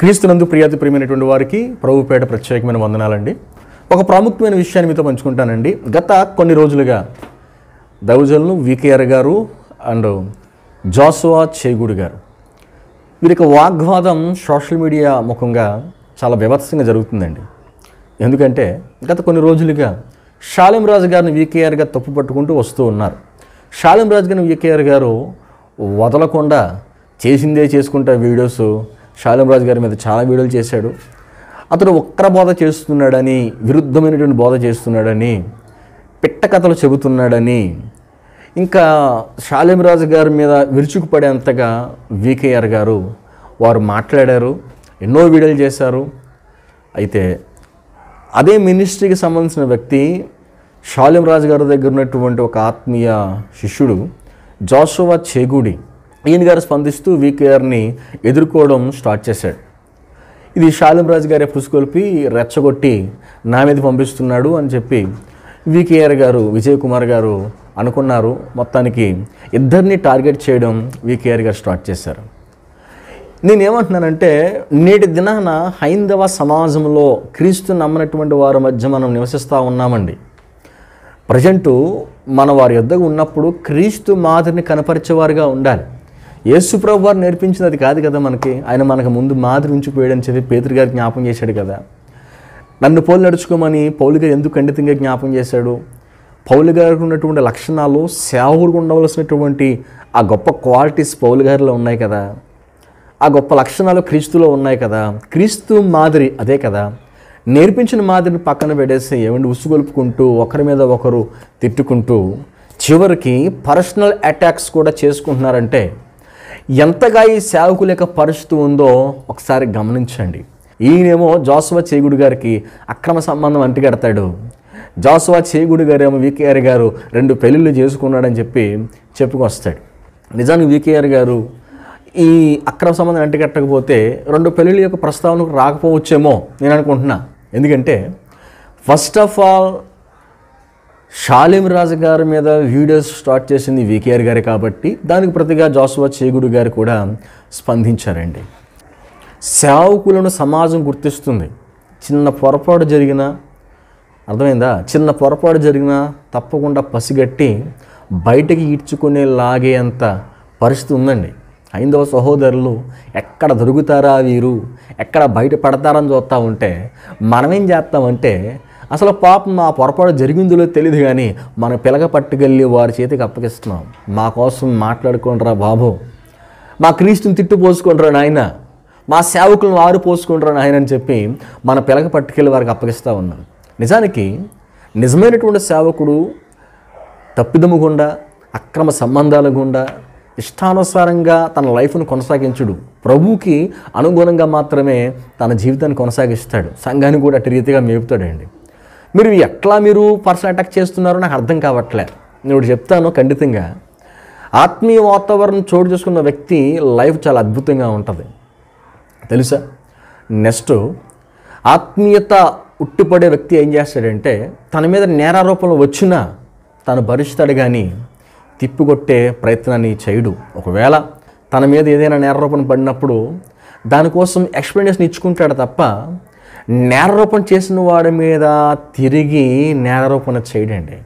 క్రీస్తునందు ప్రియాతి ప్రియమైనటువంటి వారికి ప్రభుపేట ప్రత్యేకమైన వందనాలండి ఒక ప్రాముఖ్యమైన విషయాన్ని మీతో పంచుకుంటానండి గత కొన్ని రోజులుగా దౌజల్ను వికేఆర్ గారు అండ్ జాసువా చేగూడి గారు వీరి యొక్క వాగ్వాదం సోషల్ మీడియా ముఖంగా చాలా వివత్సంగా జరుగుతుందండి ఎందుకంటే గత కొన్ని రోజులుగా షాలిం రాజు గారిని వికేఆర్గా తప్పు పట్టుకుంటూ వస్తూ ఉన్నారు షాలిం రాజు గారిని వికేఆర్ గారు వదలకుండా చేసిందే చేసుకుంటా వీడియోస్ షాలింరాజు గారి మీద చాలా వీడియోలు చేశాడు అతను ఒక్కర బోధ చేస్తున్నాడని విరుద్ధమైనటువంటి బోధ చేస్తున్నాడని పిట్ట కథలు చెబుతున్నాడని ఇంకా రాజు గారి మీద విరుచుకుపడేంతగా వికేఆర్ గారు వారు మాట్లాడారు ఎన్నో వీడియోలు చేశారు అయితే అదే మినిస్ట్రీకి సంబంధించిన వ్యక్తి రాజు గారి దగ్గర ఉన్నటువంటి ఒక ఆత్మీయ శిష్యుడు జాషువా చేగూడి ఈయన గారు స్పందిస్తూ వీకేఆర్ని ఎదుర్కోవడం స్టార్ట్ చేశాడు ఇది రాజు గారే పుసుకొల్పి రెచ్చగొట్టి నా మీద పంపిస్తున్నాడు అని చెప్పి వికేఆర్ గారు విజయ్ కుమార్ గారు అనుకున్నారు మొత్తానికి ఇద్దరిని టార్గెట్ చేయడం వికేఆర్ గారు స్టార్ట్ చేశారు నేనేమంటున్నానంటే నేటి దినాన హైందవ సమాజంలో క్రీస్తు నమ్మనటువంటి వారి మధ్య మనం నివసిస్తూ ఉన్నామండి ప్రజెంటు మన వారి యొద్దకు ఉన్నప్పుడు క్రీస్తు మాదిరిని కనపరిచేవారుగా ఉండాలి యేసు ప్రభు వారు నేర్పించినది కాదు కదా మనకి ఆయన మనకు ముందు మాదిరి ఉంచిపోయాడని చెప్పి పేతురు గారు జ్ఞాపం చేశాడు కదా నన్ను పోలు నడుచుకోమని పౌలు గారు ఎందుకు ఖండితంగా జ్ఞాపం చేశాడు పౌలు గారికి ఉన్నటువంటి లక్షణాలు సేవకుడికి ఉండవలసినటువంటి ఆ గొప్ప క్వాలిటీస్ పౌలు గారిలో ఉన్నాయి కదా ఆ గొప్ప లక్షణాలు క్రీస్తులో ఉన్నాయి కదా క్రీస్తు మాదిరి అదే కదా నేర్పించిన మాదిరిని పక్కన పెడేసి ఏమండి ఉసుగొలుపుకుంటూ ఒకరి మీద ఒకరు తిట్టుకుంటూ చివరికి పర్సనల్ అటాక్స్ కూడా చేసుకుంటున్నారంటే ఎంతగా ఈ సేవకుల యొక్క పరిస్థితి ఉందో ఒకసారి గమనించండి ఈయనేమో జోసవ చేగుడు గారికి అక్రమ సంబంధం అంటిగడతాడు జాసువా చేగుడు గారేమో వికేఆర్ గారు రెండు పెళ్ళిళ్ళు చేసుకున్నాడని చెప్పి చెప్పుకొస్తాడు నిజానికి వికేఆర్ గారు ఈ అక్రమ సంబంధం కట్టకపోతే రెండు పెళ్ళిళ్ళ యొక్క ప్రస్తావనకు రాకపోవచ్చేమో నేను అనుకుంటున్నా ఎందుకంటే first of all Shalem Raju గారి మీద వీడియోస్ స్టార్ట్ చేసింది వికేఆర్ గారే కాబట్టి దానికి ప్రతిగా జాసువా చేగుడు గారు కూడా స్పందించారండి సేవకులను సమాజం గుర్తిస్తుంది చిన్న పొరపాటు జరిగిన అర్థమైందా చిన్న పొరపాటు జరిగినా తప్పకుండా పసిగట్టి బయటకి ఈడ్చుకునే లాగేంత పరిస్థితి ఉందండి హైందవ సహోదరులు ఎక్కడ దొరుకుతారా వీరు ఎక్కడ బయట పడతారని చూస్తూ ఉంటే మనమేం చేస్తామంటే అసలు పాపం ఆ పొరపాటు జరిగిందో తెలియదు కానీ మన పిలక పట్టుకెళ్ళి వారి చేతికి అప్పగిస్తున్నాం మా కోసం మాట్లాడుకుంటారా బాబు మా క్రీస్తుని తిట్టు పోసుకుంటారా నాయన మా సేవకులను ఆరు పోసుకుంటారా నాయన అని చెప్పి మన పిలక పట్టుకెళ్ళి వారికి అప్పగిస్తూ ఉన్నాం నిజానికి నిజమైనటువంటి సేవకుడు తప్పిదము గుండా అక్రమ సంబంధాల గుండా ఇష్టానుసారంగా తన లైఫ్ను కొనసాగించుడు ప్రభువుకి అనుగుణంగా మాత్రమే తన జీవితాన్ని కొనసాగిస్తాడు సంఘాన్ని కూడా అటు రీతిగా మేపుతాడండి మీరు ఎట్లా మీరు పర్సన్ అటాక్ చేస్తున్నారో నాకు అర్థం కావట్లే నేను చెప్తాను ఖండితంగా ఆత్మీయ వాతావరణం చోటు చేసుకున్న వ్యక్తి లైఫ్ చాలా అద్భుతంగా ఉంటుంది తెలుసా నెక్స్ట్ ఆత్మీయత ఉట్టిపడే వ్యక్తి ఏం చేస్తాడంటే తన మీద నేరారోపణలు వచ్చినా తను భరిస్తాడు కానీ తిప్పికొట్టే ప్రయత్నాన్ని చేయడు ఒకవేళ తన మీద ఏదైనా నేరారోపణ పడినప్పుడు దానికోసం ఎక్స్ప్లెనేషన్ ఇచ్చుకుంటాడు తప్ప నేరారోపణ చేసిన వాడి మీద తిరిగి నేరారోపణ చేయడండి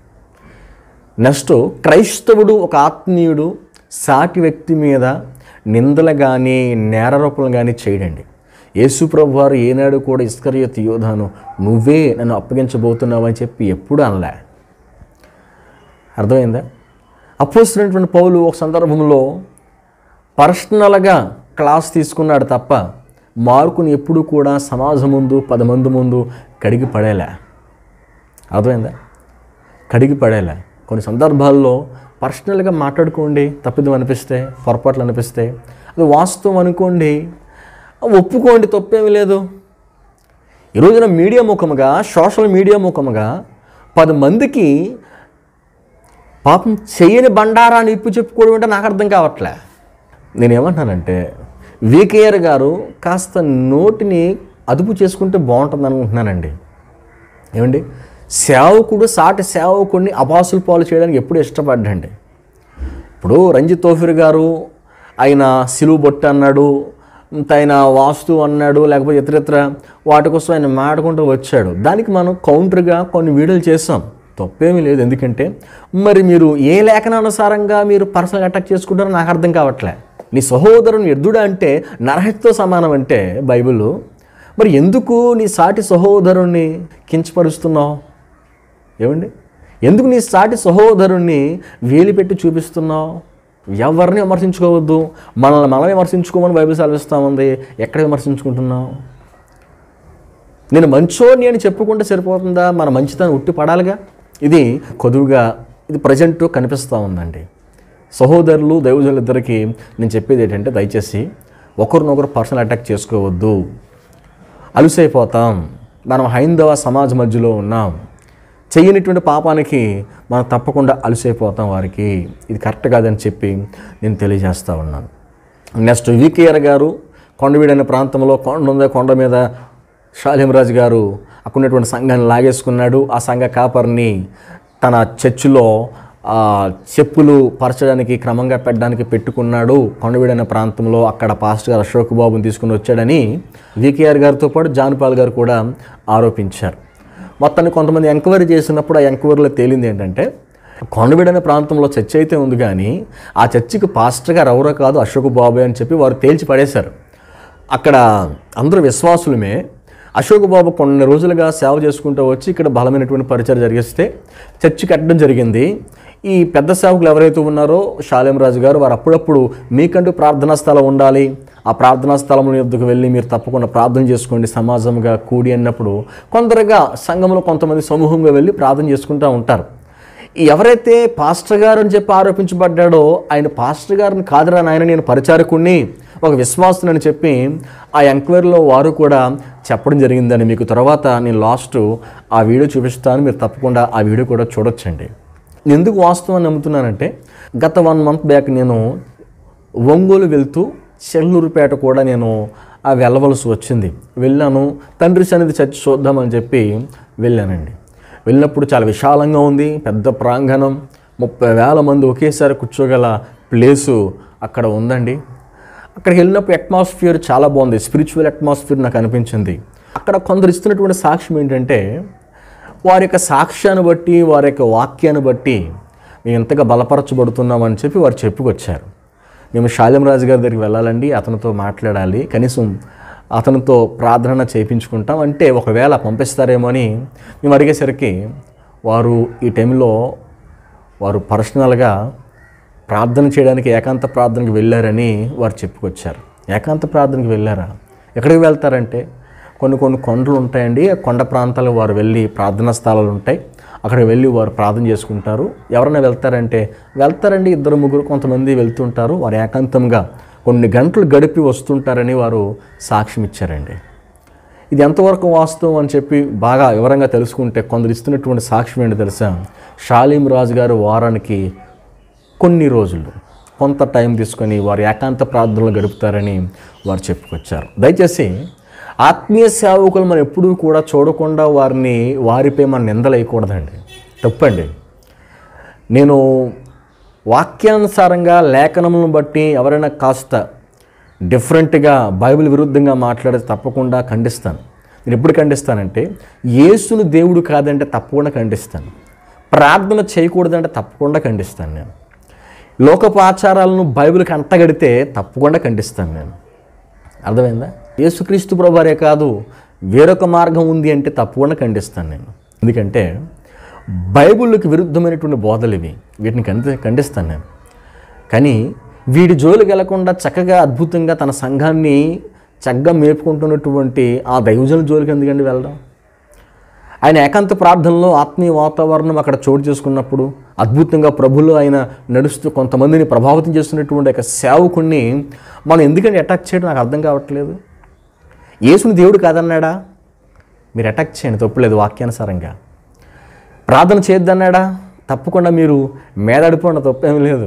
నెక్స్ట్ క్రైస్తవుడు ఒక ఆత్మీయుడు సాటి వ్యక్తి మీద నిందలు కానీ నేరారోపణలు కానీ చేయడండి యేసుప్రభు వారు ఏనాడు కూడా ఇస్కరియత్ యోధాను నువ్వే నన్ను అప్పగించబోతున్నావు అని చెప్పి ఎప్పుడు అనలే అర్థమైందా అపోసినటువంటి పౌలు ఒక సందర్భంలో పర్సనల్గా క్లాస్ తీసుకున్నాడు తప్ప మార్కుని ఎప్పుడూ కూడా సమాజం ముందు పది మంది ముందు కడిగి పడేలా అర్థమైందా కడిగి పడేలా కొన్ని సందర్భాల్లో పర్సనల్గా మాట్లాడుకోండి తప్పిదం అనిపిస్తే పొరపాట్లు అనిపిస్తే అది వాస్తవం అనుకోండి ఒప్పుకోండి తప్పేమీ లేదు ఈ రోజున మీడియా ముఖముగా సోషల్ మీడియా ముఖముగా పది మందికి పాపం చేయని బండారాన్ని ఇప్పు చెప్పుకోవడం అంటే నాకు అర్థం కావట్లే నేనేమంటానంటే వికేఆర్ గారు కాస్త నోటిని అదుపు చేసుకుంటే బాగుంటుంది అనుకుంటున్నానండి ఏమండి సేవకుడు సాటి సేవకుడిని అపాసులు పాలు చేయడానికి ఎప్పుడు ఇష్టపడ్డండి ఇప్పుడు రంజిత్ తోఫిర్ గారు ఆయన సిలువు బొట్ట అన్నాడు ఆయన వాస్తు అన్నాడు లేకపోతే ఇతరితర వాటి కోసం ఆయన మాడకుండా వచ్చాడు దానికి మనం కౌంటర్గా కొన్ని వీడియోలు చేసాం తప్పేమీ లేదు ఎందుకంటే మరి మీరు ఏ లేఖనానుసారంగా మీరు పర్సనల్ అటాక్ చేసుకుంటారో నాకు అర్థం కావట్లే నీ సహోదరుని ఎద్దుడా అంటే నరహత్తో సమానం అంటే బైబిల్ మరి ఎందుకు నీ సాటి సహోదరుణ్ణి కించపరుస్తున్నావు ఏమండి ఎందుకు నీ సాటి సహోదరుణ్ణి వేలి పెట్టి చూపిస్తున్నావు ఎవరిని విమర్శించుకోవద్దు మనల్ని మనం విమర్శించుకోమని బైబిల్ సెలవిస్తామంది ఎక్కడ విమర్శించుకుంటున్నావు నేను మంచోని అని చెప్పుకుంటే సరిపోతుందా మన మంచితనం ఉట్టి పడాలిగా ఇది కొదువుగా ఇది ప్రజెంట్ కనిపిస్తూ ఉందండి సహోదరులు దైవజనులిద్దరికీ నేను చెప్పేది ఏంటంటే దయచేసి ఒకరినొకరు పర్సనల్ అటాక్ చేసుకోవద్దు అలుసైపోతాం మనం హైందవ సమాజ మధ్యలో ఉన్నాం చేయనిటువంటి పాపానికి మనం తప్పకుండా అలసైపోతాం వారికి ఇది కరెక్ట్ కాదని చెప్పి నేను తెలియజేస్తూ ఉన్నాను నెక్స్ట్ వికేఆర్ గారు కొండవీడు అనే ప్రాంతంలో కొండ ఉంది కొండ మీద షాలింరాజు గారు అక్కడ ఉన్నటువంటి సంఘాన్ని లాగేసుకున్నాడు ఆ సంఘ కాపర్ని తన చర్చిలో చెప్పులు పరచడానికి క్రమంగా పెట్టడానికి పెట్టుకున్నాడు కొండవీడైన ప్రాంతంలో అక్కడ పాస్ట్ గారు అశోక్ బాబుని తీసుకుని వచ్చాడని వికేఆర్ గారితో పాటు జాన్పాల్ గారు కూడా ఆరోపించారు మొత్తాన్ని కొంతమంది ఎంక్వైరీ చేసినప్పుడు ఆ ఎంక్వైరీలో తేలింది ఏంటంటే కొండవీడైన ప్రాంతంలో చర్చ అయితే ఉంది కానీ ఆ చర్చికి పాస్టర్గా ఎవరో కాదు అశోక్ బాబు అని చెప్పి వారు తేల్చి పడేశారు అక్కడ అందరూ విశ్వాసులమే అశోక్ బాబు కొన్ని రోజులుగా సేవ చేసుకుంటూ వచ్చి ఇక్కడ బలమైనటువంటి పరిచయం జరిగిస్తే చర్చి కట్టడం జరిగింది ఈ పెద్ద సేవకులు ఎవరైతే ఉన్నారో రాజు గారు వారు అప్పుడప్పుడు మీకంటూ ప్రార్థనా స్థలం ఉండాలి ఆ ప్రార్థనా స్థలం యొద్దకు వెళ్ళి మీరు తప్పకుండా ప్రార్థన చేసుకోండి సమాజంగా కూడి అన్నప్పుడు కొందరుగా సంఘంలో కొంతమంది సమూహంగా వెళ్ళి ప్రార్థన చేసుకుంటూ ఉంటారు ఎవరైతే పాస్టర్ గారు అని చెప్పి ఆరోపించబడ్డాడో ఆయన పాస్టర్ గారిని కాదురా నాయన నేను పరిచారకుణ్ణి ఒక అని చెప్పి ఆ ఎంక్వైరీలో వారు కూడా చెప్పడం జరిగిందని మీకు తర్వాత నేను లాస్ట్ ఆ వీడియో చూపిస్తాను మీరు తప్పకుండా ఆ వీడియో కూడా చూడొచ్చండి ఎందుకు వాస్తవాన్ని నమ్ముతున్నానంటే గత వన్ మంత్ బ్యాక్ నేను ఒంగోలు వెళ్తూ చెల్లూరుపేట కూడా నేను ఆ వెళ్ళవలసి వచ్చింది వెళ్ళాను తండ్రి సన్నిధి చచ్చి చూద్దామని చెప్పి వెళ్ళానండి వెళ్ళినప్పుడు చాలా విశాలంగా ఉంది పెద్ద ప్రాంగణం ముప్పై వేల మంది ఒకేసారి కూర్చోగల ప్లేసు అక్కడ ఉందండి అక్కడికి వెళ్ళినప్పుడు అట్మాస్ఫియర్ చాలా బాగుంది స్పిరిచువల్ అట్మాస్ఫియర్ నాకు అనిపించింది అక్కడ కొందరు ఇస్తున్నటువంటి సాక్ష్యం ఏంటంటే వారి యొక్క సాక్ష్యాన్ని బట్టి వారి యొక్క వాక్యాన్ని బట్టి మేము ఎంతగా బలపరచబడుతున్నామని చెప్పి వారు చెప్పుకొచ్చారు మేము శాలిం రాజు గారి దగ్గరికి వెళ్ళాలండి అతనితో మాట్లాడాలి కనీసం అతనితో ప్రార్థన చేయించుకుంటాం అంటే ఒకవేళ పంపిస్తారేమో అని మేము అడిగేసరికి వారు ఈ టైంలో వారు పర్సనల్గా ప్రార్థన చేయడానికి ఏకాంత ప్రార్థనకు వెళ్ళారని వారు చెప్పుకొచ్చారు ఏకాంత ప్రార్థనకు వెళ్ళారా ఎక్కడికి వెళ్తారంటే కొన్ని కొన్ని కొండలు ఉంటాయండి కొండ ప్రాంతాలు వారు వెళ్ళి ప్రార్థనా స్థలాలు ఉంటాయి అక్కడ వెళ్ళి వారు ప్రార్థన చేసుకుంటారు ఎవరైనా వెళ్తారంటే వెళ్తారండి ఇద్దరు ముగ్గురు కొంతమంది వెళ్తుంటారు వారు ఏకాంతంగా కొన్ని గంటలు గడిపి వస్తుంటారని వారు సాక్ష్యం ఇచ్చారండి ఇది ఎంతవరకు వాస్తవం అని చెప్పి బాగా వివరంగా తెలుసుకుంటే కొందరు ఇస్తున్నటువంటి సాక్ష్యం ఏంటి తెలుసా షాలీం రాజు గారు వారానికి కొన్ని రోజులు కొంత టైం తీసుకొని వారు ఏకాంత ప్రార్థనలు గడుపుతారని వారు చెప్పుకొచ్చారు దయచేసి ఆత్మీయ సేవకులు మనం ఎప్పుడూ కూడా చూడకుండా వారిని వారిపై మనం నిందలేయకూడదండి తప్పండి నేను వాక్యానుసారంగా లేఖనములను బట్టి ఎవరైనా కాస్త డిఫరెంట్గా బైబిల్ విరుద్ధంగా మాట్లాడితే తప్పకుండా ఖండిస్తాను నేను ఎప్పుడు ఖండిస్తానంటే యేసును దేవుడు కాదంటే తప్పకుండా ఖండిస్తాను ప్రార్థన చేయకూడదంటే తప్పకుండా ఖండిస్తాను నేను లోకపు ఆచారాలను బైబిల్కి అంటగడితే తప్పకుండా ఖండిస్తాను నేను అర్థమైందా యేసుక్రీస్తు ప్రభువారే కాదు వేరొక మార్గం ఉంది అంటే తప్పకుండా ఖండిస్తాను నేను ఎందుకంటే బైబుల్కి విరుద్ధమైనటువంటి బోధలు ఇవి వీటిని ఖండి ఖండిస్తాను నేను కానీ వీడి జోలు గెలకుండా చక్కగా అద్భుతంగా తన సంఘాన్ని చక్కగా మేపుకుంటున్నటువంటి ఆ దైవజన జోలికి ఎందుకండి వెళ్ళడం ఆయన ఏకాంత ప్రార్థనలో ఆత్మీయ వాతావరణం అక్కడ చోటు చేసుకున్నప్పుడు అద్భుతంగా ప్రభులు ఆయన నడుస్తూ కొంతమందిని ప్రభావితం చేస్తున్నటువంటి ఒక సేవకుణ్ణి మనం ఎందుకంటే అటాక్ చేయడం నాకు అర్థం కావట్లేదు యేసుని దేవుడు కాదన్నాడా మీరు అటాక్ చేయండి తప్పులేదు వాక్యానుసారంగా ప్రార్థన చేయొద్దన్నాడా తప్పకుండా మీరు మేదడిపోండి తప్పేం లేదు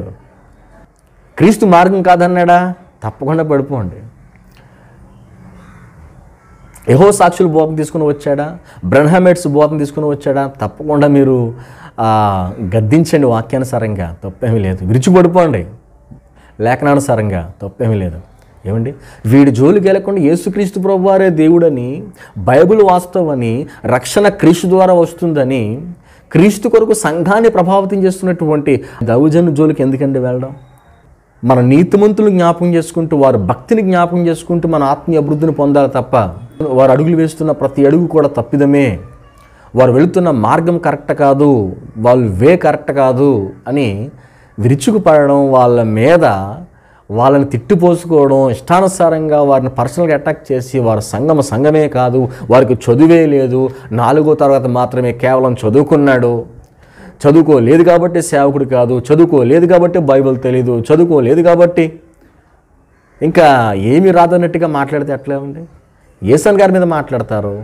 క్రీస్తు మార్గం కాదన్నాడా తప్పకుండా పడిపోండి యహో సాక్షులు బోధం తీసుకుని వచ్చాడా బ్రహ్మమేట్స్ బోధం తీసుకుని వచ్చాడా తప్పకుండా మీరు గద్దించండి వాక్యానుసారంగా తప్పేమీ లేదు విరిచిపడిపోండి లేఖనానుసారంగా తప్పేమీ లేదు ఏమండి వీడి జోలికి వెళ్ళకుండా యేసుక్రీస్తు వారే దేవుడని బైబిల్ వాస్తవని రక్షణ క్రీస్తు ద్వారా వస్తుందని క్రీస్తు కొరకు సంఘాన్ని ప్రభావితం చేస్తున్నటువంటి దౌజన్ జోలికి ఎందుకండి వెళ్ళడం మన నీతిమంతులు జ్ఞాపకం చేసుకుంటూ వారు భక్తిని జ్ఞాపకం చేసుకుంటూ మన ఆత్మీయ అభివృద్ధిని పొందాలి తప్ప వారు అడుగులు వేస్తున్న ప్రతి అడుగు కూడా తప్పిదమే వారు వెళుతున్న మార్గం కరెక్ట్ కాదు వాళ్ళు వే కరెక్ట్ కాదు అని విరుచుకుపడడం వాళ్ళ మీద వాళ్ళని తిట్టిపోసుకోవడం ఇష్టానుసారంగా వారిని పర్సనల్గా అటాక్ చేసి వారి సంఘం సంఘమే కాదు వారికి చదువే లేదు నాలుగో తరగతి మాత్రమే కేవలం చదువుకున్నాడు చదువుకోలేదు కాబట్టి సేవకుడు కాదు చదువుకోలేదు కాబట్టి బైబిల్ తెలీదు చదువుకోలేదు కాబట్టి ఇంకా ఏమి రాదన్నట్టుగా మాట్లాడితే ఎట్లా ఉంది ఏసన్ గారి మీద మాట్లాడతారు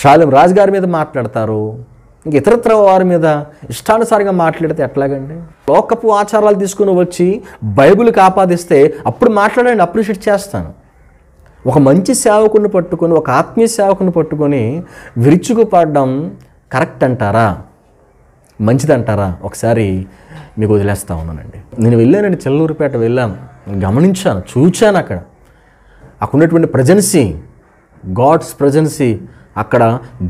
షాలిం రాజు గారి మీద మాట్లాడతారు ఇంక ఇతరత్ర వారి మీద ఇష్టానుసారంగా మాట్లాడితే ఎట్లాగండి లోకపు ఆచారాలు తీసుకుని వచ్చి బైబుల్ కాపాదిస్తే అప్పుడు మాట్లాడండి అప్రిషియేట్ చేస్తాను ఒక మంచి సేవకుని పట్టుకొని ఒక ఆత్మీయ సేవకుని పట్టుకొని విరుచుకుపడడం కరెక్ట్ అంటారా మంచిదంటారా ఒకసారి మీకు వదిలేస్తా ఉన్నానండి నేను వెళ్ళానండి చెల్లూరుపేట వెళ్ళాను గమనించాను చూచాను అక్కడ అక్కడ ఉన్నటువంటి ప్రజెన్సీ గాడ్స్ ప్రజెన్సీ అక్కడ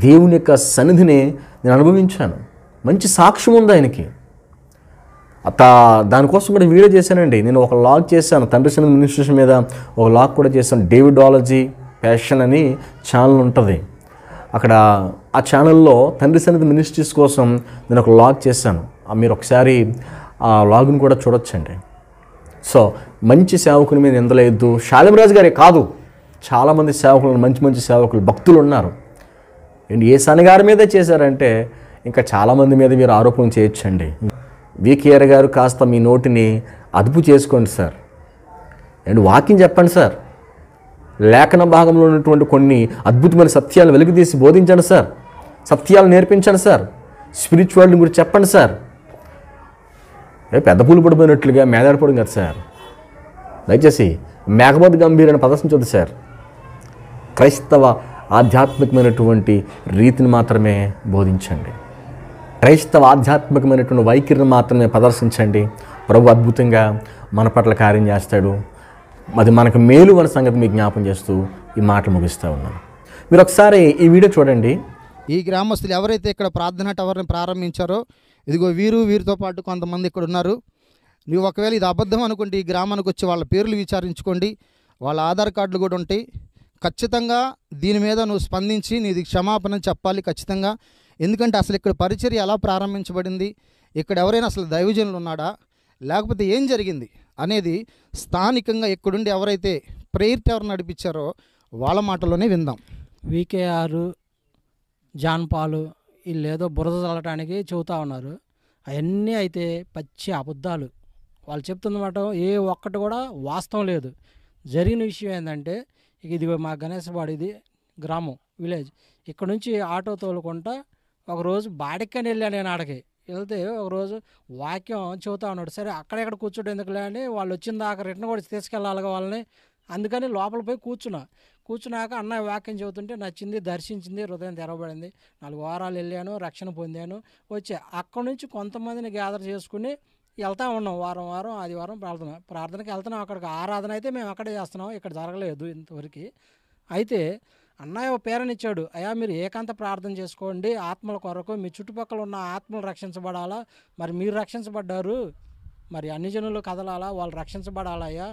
దేవుని యొక్క సన్నిధిని నేను అనుభవించాను మంచి సాక్ష్యం ఉంది ఆయనకి తా దానికోసం కూడా వీడియో చేశానండి నేను ఒక లాగ్ చేశాను తండ్రి సన్నిధి మినిస్ట్రేషన్ మీద ఒక లాగ్ కూడా చేశాను డేవిడాలజీ ప్యాషన్ అని ఛానల్ ఉంటుంది అక్కడ ఆ ఛానల్లో తండ్రి సన్నిధి మినిస్ట్రీస్ కోసం నేను ఒక లాగ్ చేశాను మీరు ఒకసారి ఆ లాగ్ని కూడా చూడొచ్చండి సో మంచి సేవకుని మీద ఎందలేదు శాలిమరాజు గారే కాదు చాలామంది సేవకులు మంచి మంచి సేవకులు భక్తులు ఉన్నారు అండ్ ఏ శనిగారి మీద చేశారంటే ఇంకా చాలామంది మీద మీరు ఆరోపణ చేయొచ్చండి వికేఆర్ గారు కాస్త మీ నోటిని అదుపు చేసుకోండి సార్ అండ్ వాకింగ్ చెప్పండి సార్ లేఖన భాగంలో ఉన్నటువంటి కొన్ని అద్భుతమైన సత్యాలు వెలుగుదీసి బోధించండి సార్ సత్యాలు నేర్పించండి సార్ స్పిరిచువాలిటీ గురించి చెప్పండి సార్ పెద్ద పూలు పడిపోయినట్లుగా మేదాడిపోవడం కదా సార్ దయచేసి మేఘబద్ గంభీర్ అని సార్ క్రైస్తవ ఆధ్యాత్మికమైనటువంటి రీతిని మాత్రమే బోధించండి క్రైస్తవ ఆధ్యాత్మికమైనటువంటి వైఖరిని మాత్రమే ప్రదర్శించండి ప్రభు అద్భుతంగా మన పట్ల కార్యం చేస్తాడు అది మనకు మేలు అనే సంగతి మీకు జ్ఞాపం చేస్తూ ఈ మాటలు ముగిస్తూ ఉన్నాను మీరు ఒకసారి ఈ వీడియో చూడండి ఈ గ్రామస్తులు ఎవరైతే ఇక్కడ ప్రార్థనా టవర్ని ప్రారంభించారో ఇదిగో వీరు వీరితో పాటు కొంతమంది ఇక్కడ ఉన్నారు నువ్వు ఒకవేళ ఇది అబద్ధం అనుకుంటే ఈ గ్రామానికి వచ్చి వాళ్ళ పేర్లు విచారించుకోండి వాళ్ళ ఆధార్ కార్డులు కూడా ఉంటాయి ఖచ్చితంగా దీని మీద నువ్వు స్పందించి నీది క్షమాపణ చెప్పాలి ఖచ్చితంగా ఎందుకంటే అసలు ఇక్కడ పరిచర్య ఎలా ప్రారంభించబడింది ఇక్కడ ఎవరైనా అసలు దైవజనులు ఉన్నాడా లేకపోతే ఏం జరిగింది అనేది స్థానికంగా ఇక్కడుండి ఎవరైతే ప్రేయర్ ఎవరు నడిపించారో వాళ్ళ మాటలోనే విందాం వికేఆర్ జాన్ పాలు వీళ్ళేదో బురద చల్లటానికి చెబుతూ ఉన్నారు అవన్నీ అయితే పచ్చి అబద్ధాలు వాళ్ళు చెప్తున్నమాట ఏ ఒక్కటి కూడా వాస్తవం లేదు జరిగిన విషయం ఏంటంటే ఇక ఇది మా గణేశవాడిది గ్రామం విలేజ్ ఇక్కడ నుంచి ఆటో తోలుకుంటా ఒకరోజు బాడికని వెళ్ళాను నేను ఆడకి వెళ్తే ఒకరోజు వాక్యం చెబుతా ఉన్నాడు సరే అక్కడెక్కడ కూర్చోటం ఎందుకులే అని వాళ్ళు వచ్చిన దాకా రిటర్న్ కూడా తీసుకెళ్ళాలి వాళ్ళని అందుకని లోపల పోయి కూర్చున్నా కూర్చున్నాక అన్న వాక్యం చెబుతుంటే నచ్చింది దర్శించింది హృదయం తెరవబడింది నాలుగు వారాలు వెళ్ళాను రక్షణ పొందాను వచ్చే అక్కడి నుంచి కొంతమందిని గ్యాదర్ చేసుకుని వెళ్తూ ఉన్నాం వారం వారం ఆదివారం ప్రార్థన ప్రార్థనకి వెళ్తున్నాం అక్కడికి ఆరాధన అయితే మేము అక్కడే చేస్తున్నాం ఇక్కడ జరగలేదు ఇంతవరకు అయితే అన్నయ్య ఒక పేరనిచ్చాడు అయ్యా మీరు ఏకాంత ప్రార్థన చేసుకోండి ఆత్మల కొరకు మీ చుట్టుపక్కల ఉన్న ఆత్మలు రక్షించబడాలా మరి మీరు రక్షించబడ్డారు మరి అన్ని జనులు కదలాలా వాళ్ళు రక్షించబడాలయ్యా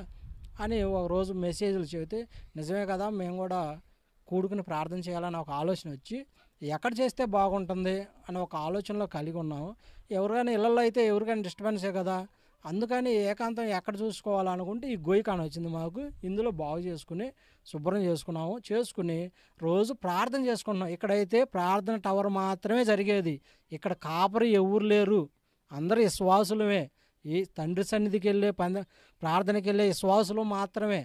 అని ఒక రోజు మెసేజ్లు చెబితే నిజమే కదా మేము కూడా కూడుకుని ప్రార్థన చేయాలని ఒక ఆలోచన వచ్చి ఎక్కడ చేస్తే బాగుంటుంది అనే ఒక ఆలోచనలో కలిగి ఉన్నాము ఎవరికైనా ఇళ్ళల్లో అయితే ఎవరికైనా డిస్టర్బెన్సే కదా అందుకని ఏకాంతం ఎక్కడ చూసుకోవాలనుకుంటే ఈ గోయికాన వచ్చింది మాకు ఇందులో బాగు చేసుకుని శుభ్రం చేసుకున్నాము చేసుకుని రోజు ప్రార్థన చేసుకుంటున్నాం ఇక్కడైతే ప్రార్థన టవర్ మాత్రమే జరిగేది ఇక్కడ కాపరి ఎవరు లేరు అందరు విశ్వాసులమే ఈ తండ్రి సన్నిధికి వెళ్ళే పంద ప్రార్థనకి వెళ్ళే విశ్వాసులు మాత్రమే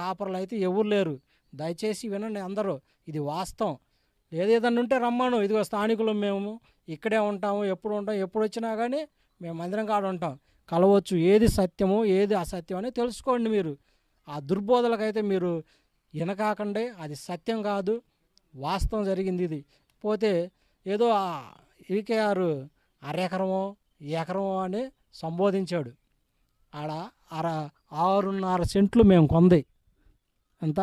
కాపర్లు అయితే ఎవరు లేరు దయచేసి వినండి అందరూ ఇది వాస్తవం ఏదేదన్నా ఉంటే రమ్మను ఇదిగో స్థానికులు మేము ఇక్కడే ఉంటాము ఎప్పుడు ఉంటాం ఎప్పుడు వచ్చినా కానీ మేము మందిరం కాడ ఉంటాం కలవచ్చు ఏది సత్యము ఏది అసత్యం అని తెలుసుకోండి మీరు ఆ దుర్బోధలకైతే మీరు వినకాకండే అది సత్యం కాదు వాస్తవం జరిగింది ఇది పోతే ఏదో ఈకేఆర్ అరెకరమో ఎకరమో అని సంబోధించాడు ఆడ అర ఆరున్నర సెంట్లు మేము కొంది అంత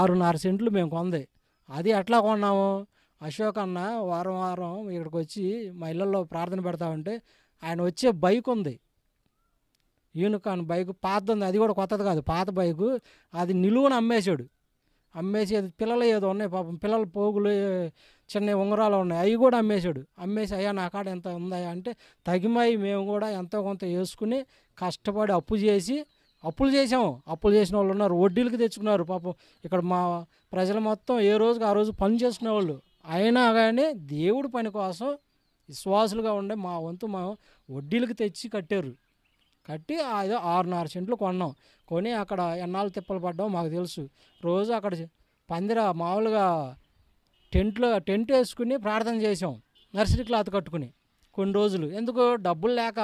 ఆరున్నర సెంట్లు మేము కొందాయి అది ఎట్లా కొన్నాము అశోక్ అన్న వారం వారం ఇక్కడికి వచ్చి మా ఇళ్ళల్లో ప్రార్థన పెడతా ఉంటే ఆయన వచ్చే బైక్ ఉంది యూనికాన్ బైక్ పాత ఉంది అది కూడా కొత్తది కాదు పాత బైకు అది నిలువున అమ్మేశాడు అమ్మేసి అది పిల్లలు ఏదో ఉన్నాయి పాపం పిల్లల పోగులు చిన్న ఉంగరాలు ఉన్నాయి అవి కూడా అమ్మేశాడు అమ్మేసి అయ్యా నా కాడ ఎంత ఉందా అంటే తగిమాయి మేము కూడా ఎంతో కొంత వేసుకుని కష్టపడి అప్పు చేసి అప్పులు చేసాం అప్పులు చేసిన వాళ్ళు ఉన్నారు వడ్డీలకి తెచ్చుకున్నారు పాపం ఇక్కడ మా ప్రజలు మొత్తం ఏ రోజుకి ఆ రోజు పని వాళ్ళు అయినా కానీ దేవుడి పని కోసం విశ్వాసులుగా ఉండే మా వంతు మా వడ్డీలకు తెచ్చి కట్టారు కట్టి ఏదో ఆరున్నర సెంట్లు కొన్నాం కొని అక్కడ ఎన్నాళ్ళు తిప్పలు పడ్డాం మాకు తెలుసు రోజు అక్కడ పందిర మామూలుగా టెంట్లో టెంట్ వేసుకుని ప్రార్థన చేసాం నర్సరీ క్లాత్ కట్టుకుని కొన్ని రోజులు ఎందుకు డబ్బులు లేక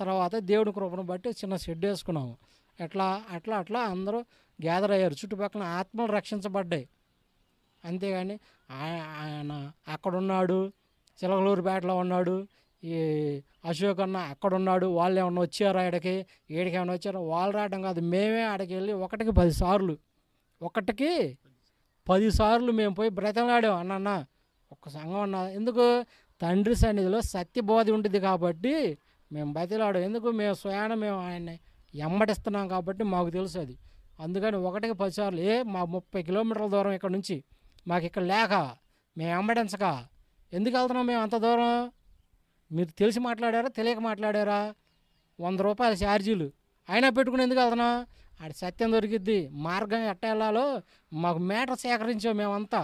తర్వాత దేవుడి కృపను బట్టి చిన్న షెడ్ వేసుకున్నాము ఎట్లా అట్లా అట్లా అందరూ గ్యాదర్ అయ్యారు చుట్టుపక్కల ఆత్మలు రక్షించబడ్డాయి అంతేగాని ఆయన అక్కడున్నాడు చిలగలూరుపేటలో ఉన్నాడు ఈ అశోక్ అన్న అక్కడ ఉన్నాడు వాళ్ళు ఏమన్నా వచ్చారు ఆడకి ఏడికి ఏమైనా వచ్చారో వాళ్ళు రావడం కాదు మేమే ఆడకి వెళ్ళి ఒకటికి పది సార్లు ఒకటికి పదిసార్లు మేము పోయి బ్రతలాడాం అన్న ఒక్క సంఘం అన్న ఎందుకు తండ్రి సన్నిధిలో సత్యబోధి ఉంటుంది కాబట్టి మేము బతిలాడు ఎందుకు మేము స్వయాన మేము ఆయన్ని ఎమ్మడిస్తున్నాం కాబట్టి మాకు తెలుసు అది అందుకని ఒకటికి పదిసార్లు ఏ మా ముప్పై కిలోమీటర్ల దూరం ఇక్కడ నుంచి మాకు ఇక్కడ లేక మేము ఎమ్మడించక ఎందుకు వెళ్తున్నాం మేము అంత దూరం మీరు తెలిసి మాట్లాడారా తెలియక మాట్లాడారా వంద రూపాయల ఛార్జీలు అయినా పెట్టుకుని ఎందుకు వెళ్తున్నాం ఆడ సత్యం దొరికిద్ది మార్గం ఎట్ట వెళ్ళాలో మాకు మేటర్ సేకరించాం మేమంతా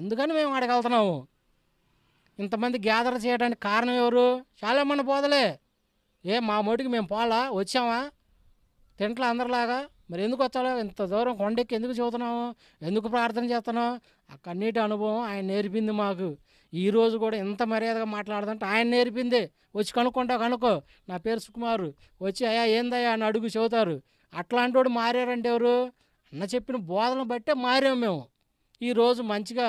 అందుకని మేము వెళ్తున్నాము ఇంతమంది గ్యాదర్ చేయడానికి కారణం ఎవరు చాలామంది పోదలే ఏ మా మోటికి మేము పోలా వచ్చామా తింట్ల అందరిలాగా మరి ఎందుకు వచ్చాలో ఇంత దూరం కొండెక్కి ఎందుకు చదువుతున్నాము ఎందుకు ప్రార్థన చేస్తున్నాం ఆ కన్నీటి అనుభవం ఆయన నేర్పింది మాకు ఈరోజు కూడా ఇంత మర్యాదగా మాట్లాడుతుంటే ఆయన నేర్పిందే వచ్చి కనుక్కుంటా కనుక్కో నా పేరు సుకుమారు వచ్చి అయ్యా ఏందయ్యా అని అడుగు చెబుతారు అట్లాంటి వాడు మారారంటే ఎవరు అన్న చెప్పిన బోధన బట్టే మారాము మేము ఈరోజు మంచిగా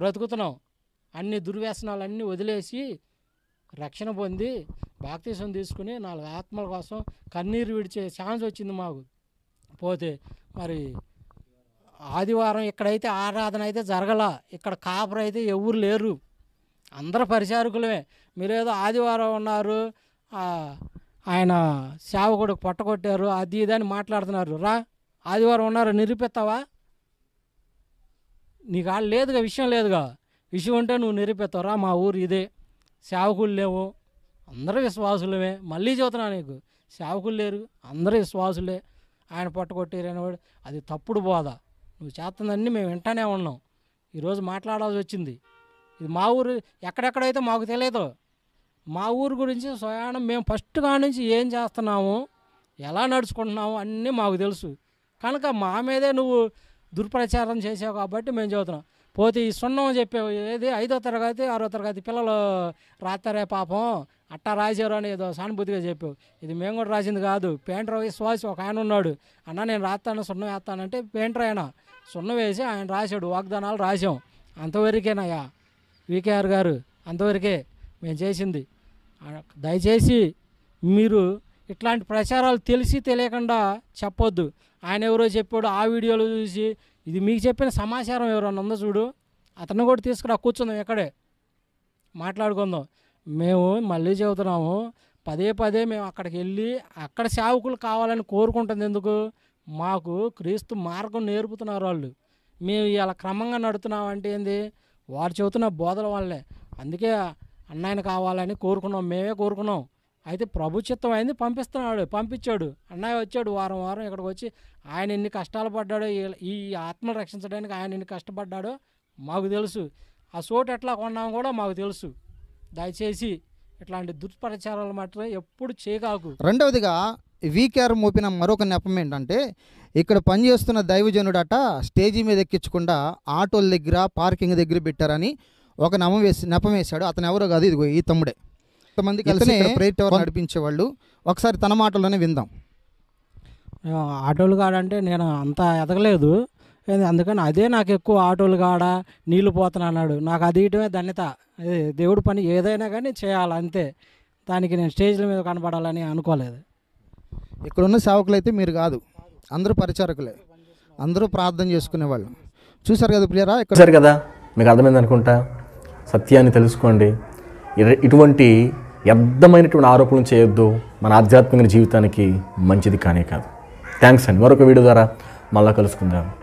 బ్రతుకుతున్నాం అన్ని దుర్వ్యసనాలన్నీ వదిలేసి రక్షణ పొంది బాప్తీసం తీసుకుని నాలుగు ఆత్మల కోసం కన్నీరు విడిచే ఛాన్స్ వచ్చింది మాకు పోతే మరి ఆదివారం ఇక్కడైతే ఆరాధన అయితే జరగల ఇక్కడ కాపర్ అయితే ఎవరు లేరు అందరు పరిచారకులమే మీరేదో ఆదివారం ఉన్నారు ఆయన సేవకుడు పొట్టగొట్టారు అది ఇది అని మాట్లాడుతున్నారు రా ఆదివారం ఉన్నారు నిరూపిస్తావా నీకు ఆడ లేదుగా విషయం లేదుగా విషయం ఉంటే నువ్వు నిరూపిస్తావు రా మా ఊరు ఇదే సేవకులు లేవు అందరూ విశ్వాసులమే మళ్ళీ చదువుతున్నా నీకు సేవకులు లేరు అందరూ విశ్వాసులే ఆయన పట్టుకొట్టేరనేవాడు అది తప్పుడు బోధ నువ్వు చేస్తుందన్నీ మేము వింటానే ఉన్నాం ఈరోజు మాట్లాడాల్సి వచ్చింది ఇది మా ఊరు ఎక్కడెక్కడైతే మాకు తెలియదు మా ఊరు గురించి స్వయానం మేము ఫస్ట్ నుంచి ఏం చేస్తున్నాము ఎలా నడుచుకుంటున్నాము అన్నీ మాకు తెలుసు కనుక మా మీదే నువ్వు దుర్ప్రచారం చేసావు కాబట్టి మేము చదువుతున్నాం పోతే ఈ సున్నం చెప్పే ఏది ఐదో తరగతి ఆరో తరగతి పిల్లలు రాతారే పాపం అట్టా రాశారు అని ఏదో సానుభూతిగా చెప్పావు ఇది మేము కూడా రాసింది కాదు పెయింటర్ విశ్వాసి ఒక ఆయన ఉన్నాడు అన్న నేను రాస్తాను సున్నం వేస్తానంటే పెయింటర్ ఆయన సున్నం వేసి ఆయన రాశాడు వాగ్దానాలు రాసాం అంతవరకేనయ్యా వికేఆర్ గారు అంతవరకే మేము చేసింది దయచేసి మీరు ఇట్లాంటి ప్రచారాలు తెలిసి తెలియకుండా చెప్పొద్దు ఆయన ఎవరో చెప్పాడు ఆ వీడియోలు చూసి ఇది మీకు చెప్పిన సమాచారం ఎవరన్నా ఉందో చూడు అతను కూడా తీసుకురా కూర్చుందాం ఇక్కడే మాట్లాడుకుందాం మేము మళ్ళీ చెబుతున్నాము పదే పదే మేము అక్కడికి వెళ్ళి అక్కడ సేవకులు కావాలని కోరుకుంటుంది ఎందుకు మాకు క్రీస్తు మార్గం నేర్పుతున్నారు వాళ్ళు మేము ఇలా క్రమంగా అంటే ఏంది వారు చెబుతున్న బోధల వల్లే అందుకే అన్నాయన కావాలని కోరుకున్నాం మేమే కోరుకున్నాం అయితే ప్రభు చిత్తం అయింది పంపిస్తున్నాడు పంపించాడు అన్నయ్య వచ్చాడు వారం వారం ఇక్కడికి వచ్చి ఆయన ఎన్ని కష్టాలు పడ్డాడో ఈ ఆత్మను రక్షించడానికి ఆయన ఎన్ని కష్టపడ్డాడో మాకు తెలుసు ఆ చోటు ఎట్లా కొన్నామో కూడా మాకు తెలుసు దయచేసి ఇట్లాంటి దుష్ప్రచారాలు మాత్రం ఎప్పుడు చేయగలకు రెండవదిగా వీకేఆర్ మోపిన మరొక నెపం ఏంటంటే ఇక్కడ పనిచేస్తున్న దైవజనుడట స్టేజీ మీద ఎక్కించకుండా ఆటోల దగ్గర పార్కింగ్ దగ్గర పెట్టారని ఒక నమం వేసి నెపం వేశాడు అతను ఎవరో కాదు ఇదిగో ఈ తమ్ముడే కొంతమంది కలిసి ప్రేర్ టవర్ నడిపించే వాళ్ళు ఒకసారి తన మాటలోనే విందాం ఆటోలు కాడంటే నేను అంత ఎదగలేదు అందుకని అదే నాకు ఎక్కువ ఆటోలు కాడ నీళ్లు పోతున్నా అన్నాడు నాకు అది ఇయటమే ధన్యత దేవుడి పని ఏదైనా కానీ చేయాలి అంతే దానికి నేను స్టేజ్ల మీద కనపడాలని అనుకోలేదు ఇక్కడున్న సేవకులు అయితే మీరు కాదు అందరూ పరిచారకులే అందరూ ప్రార్థన చేసుకునే వాళ్ళు చూసారు కదా ప్రియరా ఇక్కడ కదా మీకు అర్థమైంది అనుకుంటా సత్యాన్ని తెలుసుకోండి ఇటువంటి వ్యర్థమైనటువంటి ఆరోపణలు చేయొద్దు మన ఆధ్యాత్మిక జీవితానికి మంచిది కానే కాదు థ్యాంక్స్ అండి మరొక వీడియో ద్వారా మళ్ళీ కలుసుకుందాం